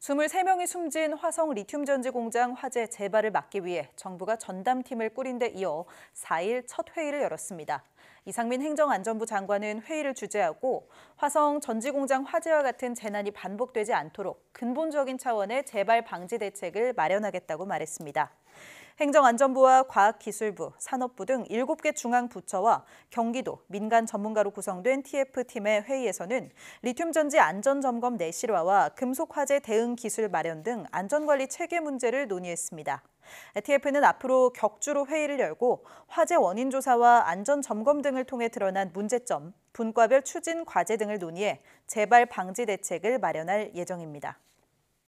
23명이 숨진 화성 리튬 전지 공장 화재 재발을 막기 위해 정부가 전담팀을 꾸린 데 이어 4일 첫 회의를 열었습니다. 이상민 행정안전부 장관은 회의를 주재하고 화성 전지 공장 화재와 같은 재난이 반복되지 않도록 근본적인 차원의 재발 방지 대책을 마련하겠다고 말했습니다. 행정안전부와 과학기술부, 산업부 등 7개 중앙부처와 경기도, 민간 전문가로 구성된 TF팀의 회의에서는 리튬전지 안전점검 내실화와 금속화재 대응 기술 마련 등 안전관리 체계 문제를 논의했습니다. TF는 앞으로 격주로 회의를 열고 화재 원인 조사와 안전 점검 등을 통해 드러난 문제점, 분과별 추진 과제 등을 논의해 재발 방지 대책을 마련할 예정입니다.